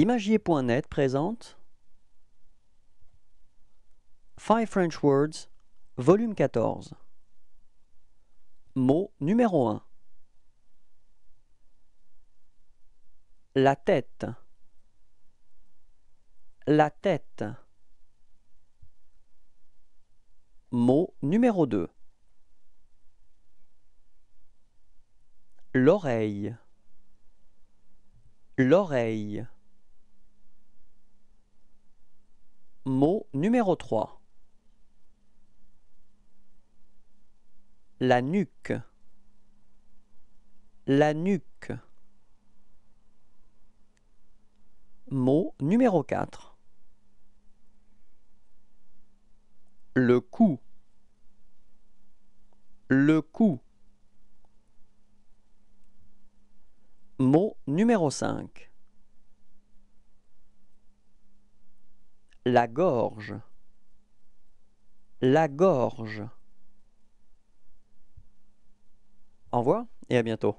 Imagier.net présente Five French Words, volume 14. Mot numéro 1. La tête. La tête. Mot numéro 2. L'oreille. L'oreille. Mot numéro 3 La nuque La nuque Mot numéro 4 Le cou Le cou Mot numéro 5 La gorge. La gorge. Au et à bientôt.